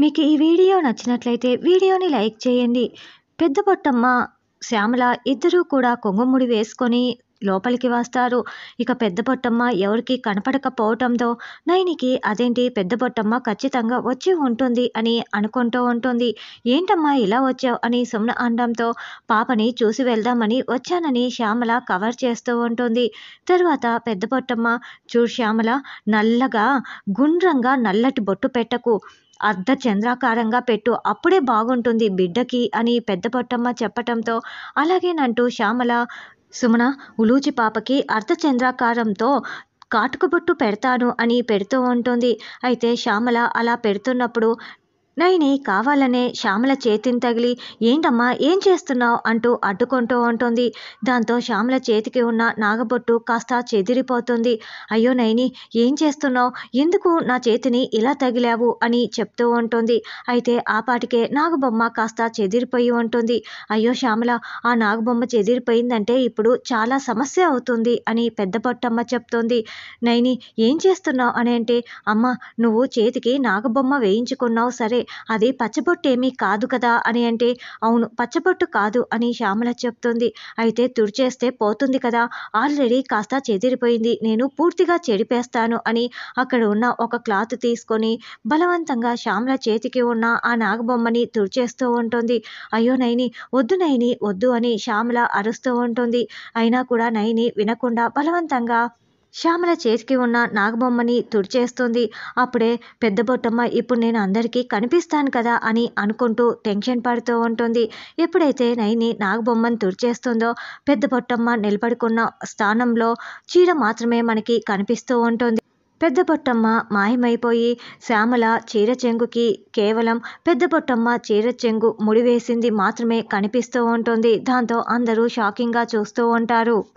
మీకు ఈ వీడియో నచ్చినట్లయితే వీడియోని లైక్ చేయండి పెద్ద పొట్టమ్మ శ్యామల ఇద్దరూ కూడా కొంగుముడి వేసుకొని లోపలికి వస్తారు ఇక పెద్ద పొట్టమ్మ ఎవరికి కనపడకపోవటంతో నయనికి అదేంటి పెద్ద పొట్టమ్మ ఖచ్చితంగా వచ్చి ఉంటుంది అని అనుకుంటూ ఉంటుంది ఏంటమ్మా ఇలా వచ్చావు అని సుమ్న అనడంతో పాపని చూసి వెళ్దామని వచ్చానని శ్యామల కవర్ చేస్తూ ఉంటుంది తర్వాత పెద్ద పొట్టమ్మ చూ శ్యామల నల్లగా గుండ్రంగా నల్లటి బొట్టు పెట్టకు అర్ధ చంద్రాకారంగా పెట్టు అప్పుడే బాగుంటుంది బిడ్డకి అని పెద్ద పొట్టమ్మ చెప్పటంతో అలాగేనంటూ శ్యామల సుమన ఉలూచి పాపకి అర్ధచంద్రాకారంతో చంద్రాకారంతో బొట్టు పెడతాను అని పెడుతూ ఉంటుంది అయితే శ్యామల అలా పెడుతున్నప్పుడు నయని కావాలనే శ్యామల చేతిని తగిలి ఏంటమ్మా ఏం చేస్తున్నావు అంటూ అడ్డుకుంటూ ఉంటుంది దాంతో శ్యామల చేతికి ఉన్న నాగబొట్టు కాస్త చెదిరిపోతుంది అయ్యో నయని ఏం చేస్తున్నావు ఎందుకు నా చేతిని ఇలా తగిలావు అని చెప్తూ ఉంటుంది అయితే ఆ పాటికే నాగబొమ్మ కాస్త చెదిరిపోయి ఉంటుంది అయ్యో శ్యామల ఆ నాగబొమ్మ చెదిరిపోయిందంటే ఇప్పుడు చాలా సమస్య అవుతుంది అని పెద్ద పొట్టమ్మ చెప్తుంది నయని ఏం చేస్తున్నావు అంటే అమ్మ నువ్వు చేతికి నాగబొమ్మ వేయించుకున్నావు సరే అది పచ్చబొట్టేమీ కాదు కదా అని అంటే అవును పచ్చబొట్టు కాదు అని శ్యామల చెప్తుంది అయితే తుడిచేస్తే పోతుంది కదా ఆల్రెడీ కాస్త చెదిరిపోయింది నేను పూర్తిగా చెడిపేస్తాను అని అక్కడ ఉన్న ఒక క్లాత్ తీసుకొని బలవంతంగా శ్యామల చేతికి ఉన్న ఆ నాగబొమ్మని తుడిచేస్తూ ఉంటుంది అయ్యో నైని వద్దు నైని వద్దు అని శ్యామల అరుస్తూ ఉంటుంది అయినా కూడా నైని వినకుండా బలవంతంగా శ్యామల చేతికి ఉన్న నాగబొమ్మని తుడిచేస్తుంది అప్పుడే పెద్ద బొట్టమ్మ ఇప్పుడు నేను అందరికీ కనిపిస్తాను కదా అని అనుకుంటూ టెన్షన్ పడుతూ ఉంటుంది ఎప్పుడైతే నైని నాగబొమ్మను తుడిచేస్తుందో పెద్ద బొట్టమ్మ నిలబడుకున్న స్థానంలో చీర మాత్రమే మనకి కనిపిస్తూ ఉంటుంది పెద్ద పొట్టమ్మ మాయమైపోయి శ్యామల చీర చెంగుకి కేవలం పెద్ద పొట్టమ్మ చీర చెంగు ముడివేసింది మాత్రమే కనిపిస్తూ ఉంటుంది దాంతో అందరూ షాకింగ్గా చూస్తూ ఉంటారు